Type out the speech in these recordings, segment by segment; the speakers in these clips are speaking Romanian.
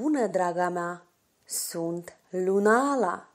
bună, draga mea! Sunt Lunala!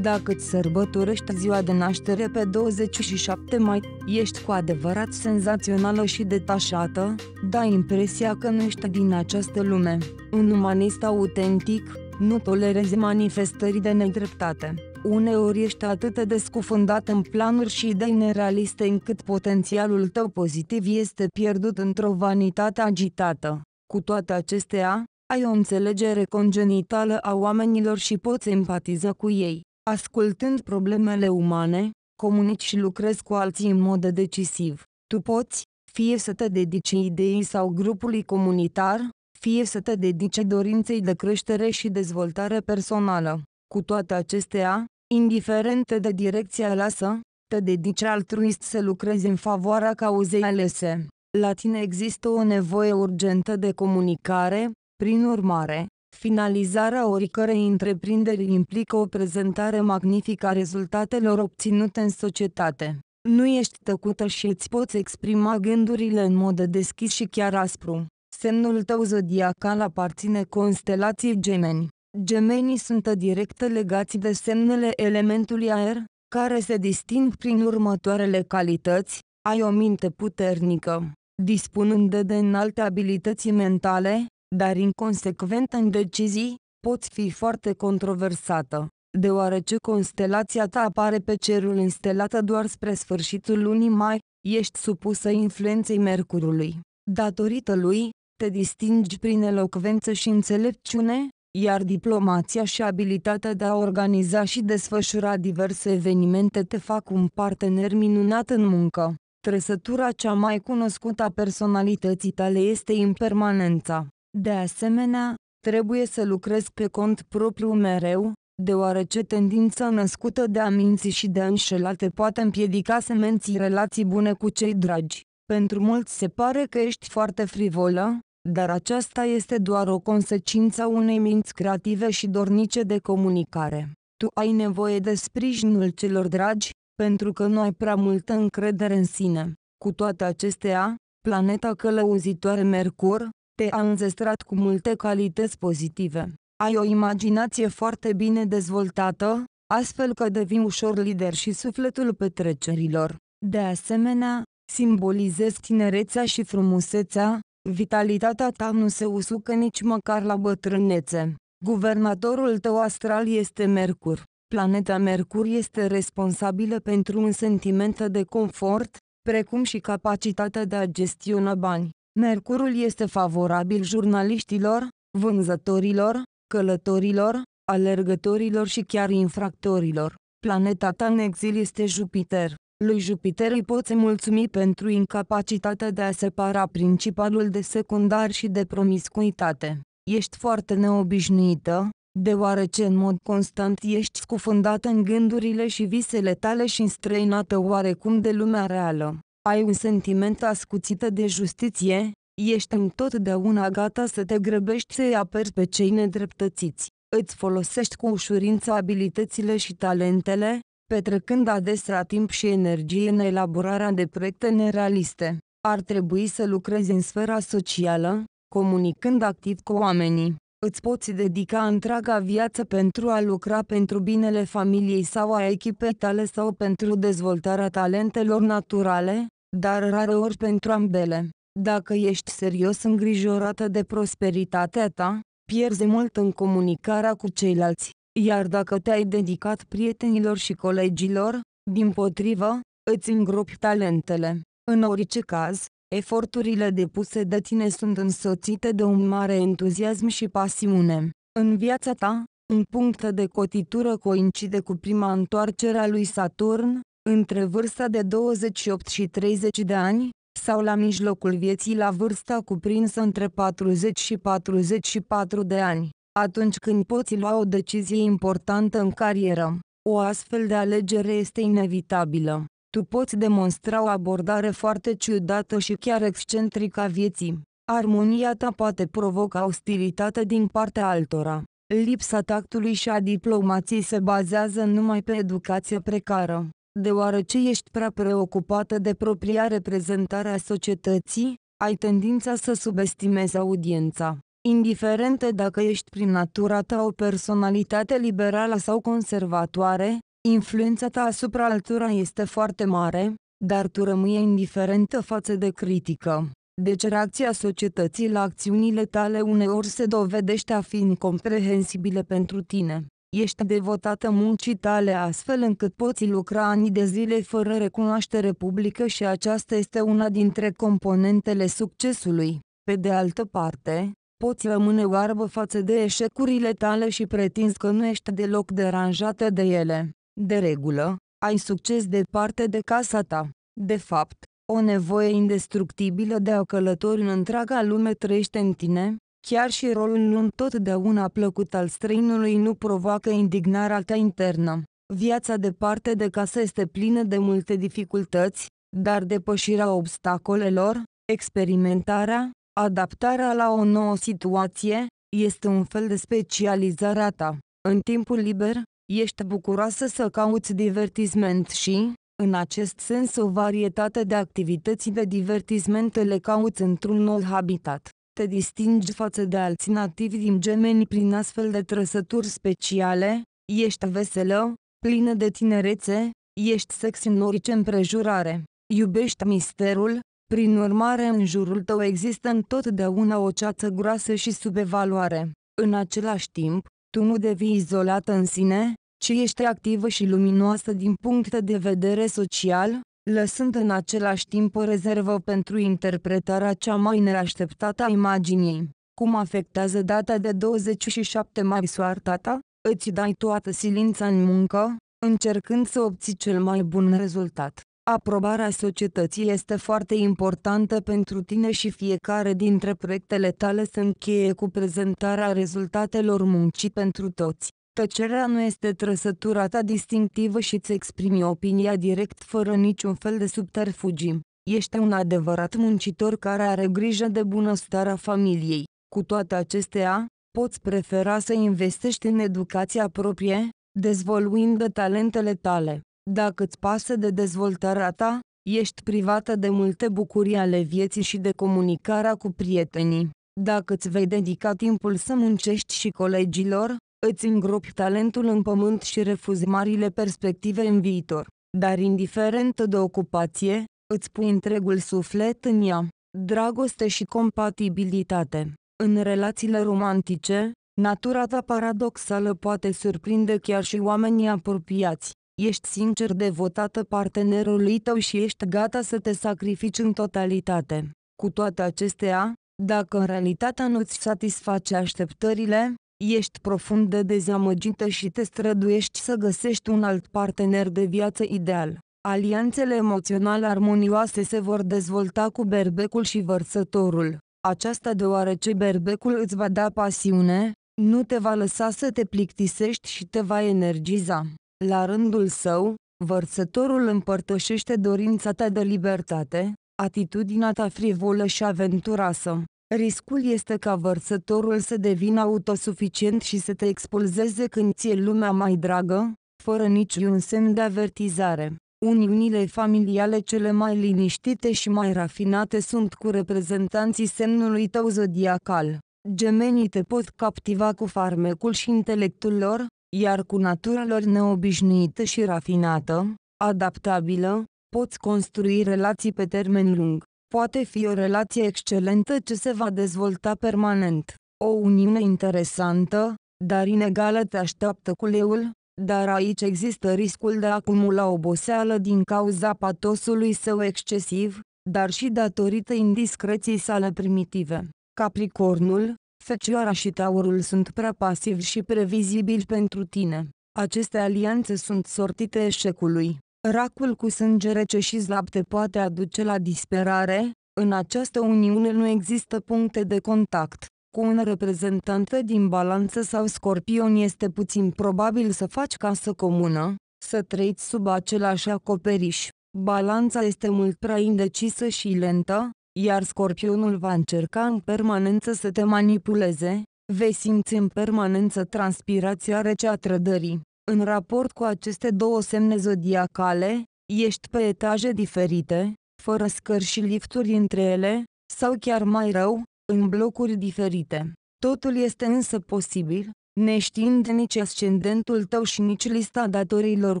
Dacă îți sărbătorești ziua de naștere pe 27 mai, ești cu adevărat senzațională și detașată, dai impresia că nu ești din această lume. Un umanist autentic, nu tolerezi manifestări de nedreptate. Uneori ești atât de scufundat în planuri și idei nerealiste încât potențialul tău pozitiv este pierdut într-o vanitate agitată. Cu toate acestea, ai o înțelegere congenitală a oamenilor și poți empatiza cu ei. Ascultând problemele umane, comunici și lucrezi cu alții în mod decisiv. Tu poți, fie să te dedici ideii sau grupului comunitar, fie să te dedici dorinței de creștere și dezvoltare personală. Cu toate acestea, indiferent de direcția lasă, te dedici altruist să lucrezi în favoarea cauzei alese. La tine există o nevoie urgentă de comunicare, prin urmare, finalizarea oricărei întreprinderi implică o prezentare magnifică a rezultatelor obținute în societate. Nu ești tăcută și îți poți exprima gândurile în mod deschis și chiar aspru. Semnul tău zodiacal aparține constelației gemeni. Gemenii sunt direct legați de semnele elementului aer, care se disting prin următoarele calități, ai o minte puternică, dispunând de înalte abilități mentale, dar inconsecventă în decizii, poți fi foarte controversată, deoarece constelația ta apare pe cerul înstelată doar spre sfârșitul lunii mai, ești supusă influenței Mercurului. Datorită lui, te distingi prin elocvență și înțelepciune, iar diplomația și abilitatea de a organiza și desfășura diverse evenimente te fac un partener minunat în muncă. Trăsătura cea mai cunoscută a personalității tale este impermanența. De asemenea, trebuie să lucrezi pe cont propriu mereu, deoarece tendința născută de a minți și de a înșela te poate împiedica să menții relații bune cu cei dragi. Pentru mulți se pare că ești foarte frivolă, dar aceasta este doar o consecință a unei minți creative și dornice de comunicare. Tu ai nevoie de sprijinul celor dragi, pentru că nu ai prea multă încredere în sine. Cu toate acestea, planeta călăuzitoare Mercur te-a înzestrat cu multe calități pozitive. Ai o imaginație foarte bine dezvoltată, astfel că devii ușor lider și sufletul petrecerilor. De asemenea, simbolizezi tinerețea și frumusețea, vitalitatea ta nu se usucă nici măcar la bătrânețe. Guvernatorul tău astral este Mercur. Planeta Mercur este responsabilă pentru un sentiment de confort, precum și capacitatea de a gestiona bani. Mercurul este favorabil jurnaliștilor, vânzătorilor, călătorilor, alergătorilor și chiar infractorilor. Planeta ta în exil este Jupiter. Lui Jupiter îi poți mulțumi pentru incapacitatea de a separa principalul de secundar și de promiscuitate. Ești foarte neobișnuită, deoarece în mod constant ești scufundat în gândurile și visele tale și înstrăinată oarecum de lumea reală. Ai un sentiment ascuțită de justiție, ești întotdeauna gata să te grăbești să-i aperi pe cei nedreptățiți. Îți folosești cu ușurință abilitățile și talentele, petrecând adesea timp și energie în elaborarea de proiecte nerealiste. Ar trebui să lucrezi în sfera socială, comunicând activ cu oamenii. Îți poți dedica întreaga viață pentru a lucra pentru binele familiei sau a echipei tale sau pentru dezvoltarea talentelor naturale, dar ori pentru ambele. Dacă ești serios îngrijorată de prosperitatea ta, pierzi mult în comunicarea cu ceilalți, iar dacă te-ai dedicat prietenilor și colegilor, din potrivă, îți îngropi talentele. În orice caz, Eforturile depuse de tine sunt însoțite de un mare entuziasm și pasiune. În viața ta, un punct de cotitură coincide cu prima întoarcere a lui Saturn, între vârsta de 28 și 30 de ani, sau la mijlocul vieții la vârsta cuprinsă între 40 și 44 de ani, atunci când poți lua o decizie importantă în carieră. O astfel de alegere este inevitabilă tu poți demonstra o abordare foarte ciudată și chiar excentrică a vieții. Armonia ta poate provoca ostilitate din partea altora. Lipsa tactului și a diplomației se bazează numai pe educație precară. Deoarece ești prea preocupată de propria reprezentare a societății, ai tendința să subestimezi audiența. Indiferent dacă ești prin natura ta o personalitate liberală sau conservatoare, Influența ta asupra altora este foarte mare, dar tu rămâi indiferentă față de critică. Deci reacția societății la acțiunile tale uneori se dovedește a fi incomprehensibile pentru tine. Ești devotată muncii tale astfel încât poți lucra ani de zile fără recunoaștere publică și aceasta este una dintre componentele succesului. Pe de altă parte, poți rămâne oarbă față de eșecurile tale și pretinzi că nu ești deloc deranjată de ele. De regulă, ai succes departe de casa ta. De fapt, o nevoie indestructibilă de a călători în întreaga lume trăiește în tine, chiar și rolul nu întotdeauna plăcut al străinului nu provoacă indignarea ta internă. Viața departe de casă este plină de multe dificultăți, dar depășirea obstacolelor, experimentarea, adaptarea la o nouă situație, este un fel de specializare a ta. În timpul liber, ești bucuroasă să cauți divertisment și, în acest sens, o varietate de activități de divertisment le cauți într-un nou habitat. Te distingi față de alți nativi din gemeni prin astfel de trăsături speciale, ești veselă, plină de tinerețe, ești sex în orice împrejurare, iubești misterul, prin urmare în jurul tău există întotdeauna o ceață groasă și subevaluare. În același timp, tu nu devii izolată în sine, ci ești activă și luminoasă din punct de vedere social, lăsând în același timp o rezervă pentru interpretarea cea mai neașteptată a imaginii. Cum afectează data de 27 mai soarta ta? Îți dai toată silința în muncă, încercând să obții cel mai bun rezultat. Aprobarea societății este foarte importantă pentru tine și fiecare dintre proiectele tale se încheie cu prezentarea rezultatelor muncii pentru toți. Tăcerea nu este trăsătura ta distinctivă și îți exprimi opinia direct fără niciun fel de subterfugi. Ești un adevărat muncitor care are grijă de bunăstarea familiei. Cu toate acestea, poți prefera să investești în educația proprie, dezvoltând talentele tale. Dacă îți pasă de dezvoltarea ta, ești privată de multe bucurii ale vieții și de comunicarea cu prietenii. Dacă îți vei dedica timpul să muncești și colegilor, Îți îngropi talentul în pământ și refuzi marile perspective în viitor. Dar indiferent de ocupație, îți pui întregul suflet în ea. Dragoste și compatibilitate. În relațiile romantice, natura ta paradoxală poate surprinde chiar și oamenii apropiați. Ești sincer devotată partenerului tău și ești gata să te sacrifici în totalitate. Cu toate acestea, dacă în realitatea nu-ți satisface așteptările, ești profund de dezamăgită și te străduiești să găsești un alt partener de viață ideal. Alianțele emoționale armonioase se vor dezvolta cu berbecul și vărsătorul. Aceasta deoarece berbecul îți va da pasiune, nu te va lăsa să te plictisești și te va energiza. La rândul său, vărsătorul împărtășește dorința ta de libertate, atitudinea ta frivolă și aventuroasă. Riscul este ca vărsătorul să devină autosuficient și să te expulzeze când ți-e lumea mai dragă, fără niciun semn de avertizare. Uniunile familiale cele mai liniștite și mai rafinate sunt cu reprezentanții semnului tău zodiacal. Gemenii te pot captiva cu farmecul și intelectul lor, iar cu natura lor neobișnuită și rafinată, adaptabilă, poți construi relații pe termen lung poate fi o relație excelentă ce se va dezvolta permanent. O uniune interesantă, dar inegală te așteaptă leul. dar aici există riscul de a acumula oboseală din cauza patosului său excesiv, dar și datorită indiscreției sale primitive. Capricornul, Fecioara și Taurul sunt prea pasivi și previzibili pentru tine. Aceste alianțe sunt sortite eșecului. Racul cu sânge rece și lapte poate aduce la disperare, în această uniune nu există puncte de contact. Cu un reprezentant din balanță sau scorpion este puțin probabil să faci casă comună, să trăiți sub același acoperiș. Balanța este mult prea indecisă și lentă, iar scorpionul va încerca în permanență să te manipuleze, vei simți în permanență transpirația rece a trădării. În raport cu aceste două semne zodiacale, ești pe etaje diferite, fără scări și lifturi între ele, sau chiar mai rău, în blocuri diferite. Totul este însă posibil, neștiind nici ascendentul tău și nici lista datorilor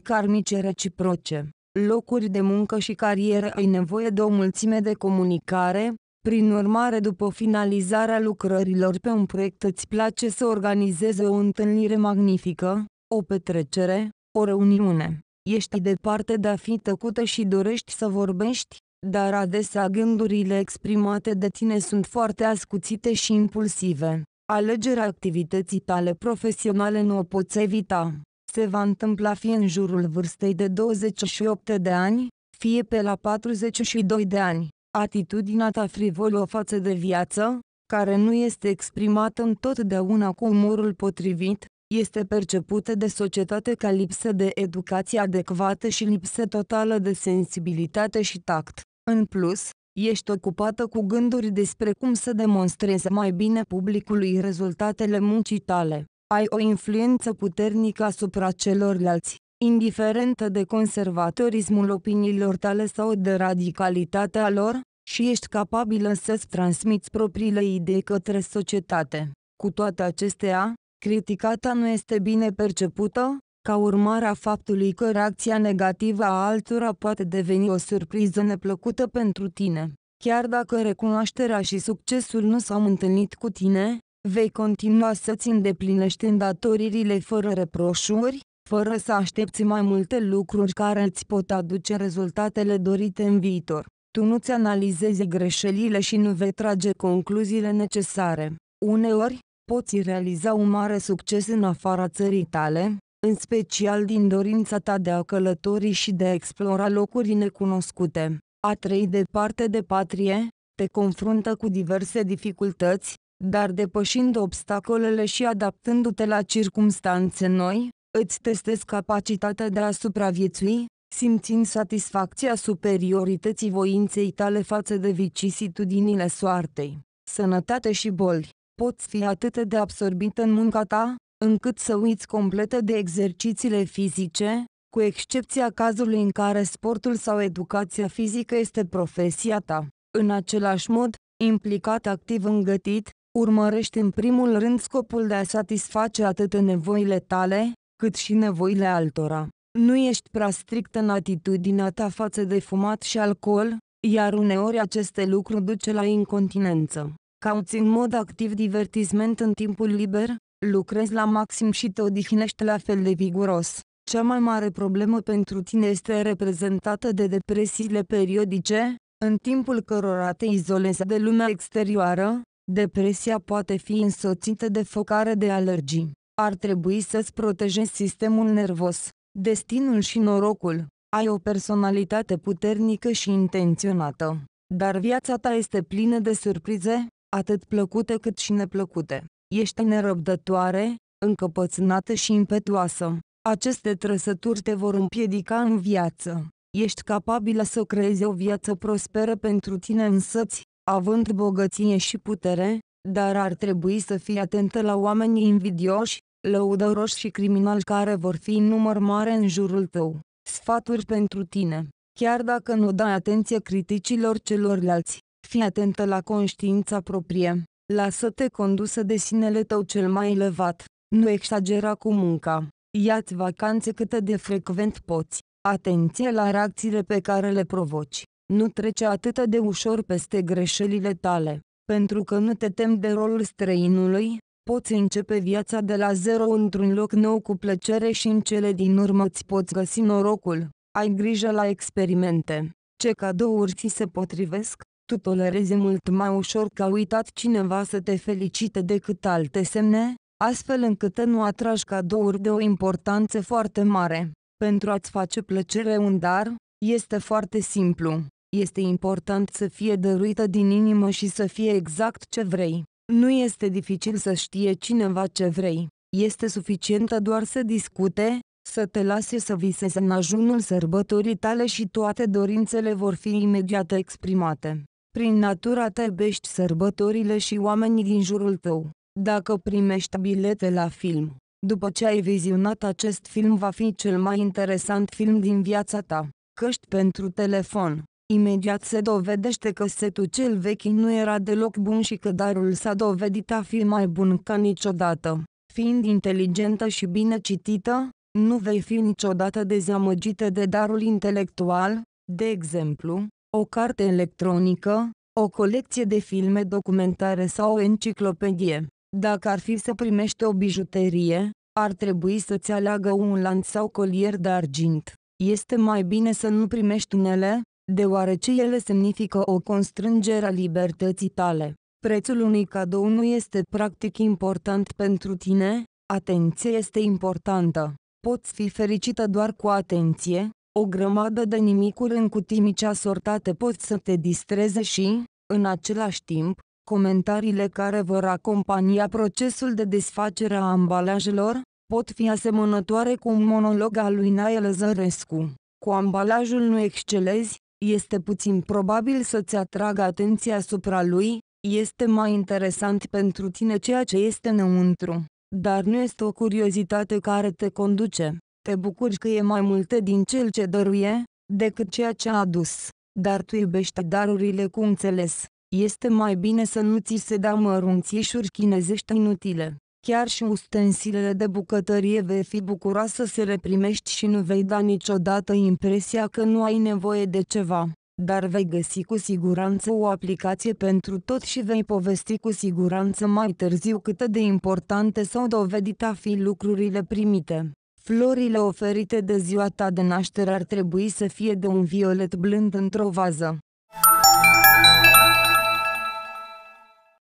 karmice reciproce. Locuri de muncă și carieră ai nevoie de o mulțime de comunicare, prin urmare după finalizarea lucrărilor pe un proiect îți place să organizezi o întâlnire magnifică, o petrecere, o reuniune. Ești departe de a fi tăcută și dorești să vorbești, dar adesea gândurile exprimate de tine sunt foarte ascuțite și impulsive. Alegerea activității tale profesionale nu o poți evita. Se va întâmpla fie în jurul vârstei de 28 de ani, fie pe la 42 de ani. Atitudinea ta frivolă față de viață, care nu este exprimată întotdeauna cu umorul potrivit, este percepută de societate ca lipsă de educație adecvată și lipsă totală de sensibilitate și tact. În plus, ești ocupată cu gânduri despre cum să demonstrezi mai bine publicului rezultatele muncii tale. Ai o influență puternică asupra celorlalți, indiferentă de conservatorismul opiniilor tale sau de radicalitatea lor, și ești capabilă să-ți transmiți propriile idei către societate. Cu toate acestea, criticata nu este bine percepută, ca urmare a faptului că reacția negativă a altora poate deveni o surpriză neplăcută pentru tine. Chiar dacă recunoașterea și succesul nu s-au întâlnit cu tine, vei continua să-ți îndeplinești îndatoririle fără reproșuri, fără să aștepți mai multe lucruri care îți pot aduce rezultatele dorite în viitor. Tu nu-ți analizezi greșelile și nu vei trage concluziile necesare. Uneori, poți realiza un mare succes în afara țării tale, în special din dorința ta de a călători și de a explora locuri necunoscute. A trăi departe de patrie, te confruntă cu diverse dificultăți, dar depășind obstacolele și adaptându-te la circumstanțe noi, îți testezi capacitatea de a supraviețui, simțind satisfacția superiorității voinței tale față de vicisitudinile soartei, sănătate și boli poți fi atât de absorbit în munca ta, încât să uiți completă de exercițiile fizice, cu excepția cazului în care sportul sau educația fizică este profesia ta. În același mod, implicat activ în gătit, urmărești în primul rând scopul de a satisface atât nevoile tale, cât și nevoile altora. Nu ești prea strict în atitudinea ta față de fumat și alcool, iar uneori aceste lucruri duce la incontinență. Cauți în mod activ divertisment în timpul liber, lucrezi la maxim și te odihnești la fel de viguros. Cea mai mare problemă pentru tine este reprezentată de depresiile periodice, în timpul cărora te izolezi de lumea exterioară, depresia poate fi însoțită de focare de alergii. Ar trebui să-ți protejezi sistemul nervos, destinul și norocul. Ai o personalitate puternică și intenționată, dar viața ta este plină de surprize, atât plăcute cât și neplăcute. Ești nerăbdătoare, încăpățânată și impetuoasă. Aceste trăsături te vor împiedica în viață. Ești capabilă să creezi o viață prosperă pentru tine însăți, având bogăție și putere, dar ar trebui să fii atentă la oamenii invidioși, lăudăroși și criminali care vor fi în număr mare în jurul tău. Sfaturi pentru tine. Chiar dacă nu dai atenție criticilor celorlalți, Fii atentă la conștiința proprie. Lasă-te condusă de sinele tău cel mai elevat. Nu exagera cu munca. Iați vacanțe cât de frecvent poți. Atenție la reacțiile pe care le provoci. Nu trece atât de ușor peste greșelile tale. Pentru că nu te temi de rolul străinului, poți începe viața de la zero într-un loc nou cu plăcere și în cele din urmă îți poți găsi norocul. Ai grijă la experimente. Ce cadouri ți se potrivesc? tu tolerezi mult mai ușor ca uitat cineva să te felicite decât alte semne, astfel încât nu atragi cadouri de o importanță foarte mare. Pentru a-ți face plăcere un dar, este foarte simplu. Este important să fie dăruită din inimă și să fie exact ce vrei. Nu este dificil să știe cineva ce vrei. Este suficientă doar să discute, să te lase să visezi în ajunul sărbătorii tale și toate dorințele vor fi imediat exprimate. Prin natura ta bești sărbătorile și oamenii din jurul tău. Dacă primești bilete la film, după ce ai vizionat acest film va fi cel mai interesant film din viața ta. Căști pentru telefon. Imediat se dovedește că setul cel vechi nu era deloc bun și că darul s-a dovedit a fi mai bun ca niciodată. Fiind inteligentă și bine citită, nu vei fi niciodată dezamăgită de darul intelectual, de exemplu, o carte electronică, o colecție de filme documentare sau o enciclopedie. Dacă ar fi să primești o bijuterie, ar trebui să-ți aleagă un lanț sau colier de argint. Este mai bine să nu primești unele, deoarece ele semnifică o constrângere a libertății tale. Prețul unui cadou nu este practic important pentru tine, atenție este importantă. Poți fi fericită doar cu atenție, o grămadă de nimicuri în cutii mici asortate pot să te distreze și, în același timp, comentariile care vor acompania procesul de desfacere a ambalajelor, pot fi asemănătoare cu un monolog al lui Nae Lăzărescu. Cu ambalajul nu excelezi, este puțin probabil să-ți atragă atenția asupra lui, este mai interesant pentru tine ceea ce este înăuntru, dar nu este o curiozitate care te conduce. Te bucuri că e mai multe din cel ce dăruie, decât ceea ce a adus, dar tu iubești darurile cu înțeles. Este mai bine să nu ți se dea mărunțișuri chinezești inutile. Chiar și ustensilele de bucătărie vei fi bucuroasă să le primești și nu vei da niciodată impresia că nu ai nevoie de ceva dar vei găsi cu siguranță o aplicație pentru tot și vei povesti cu siguranță mai târziu cât de importante s-au dovedit a fi lucrurile primite. Florile oferite de ziua ta de naștere ar trebui să fie de un violet blând într-o vază.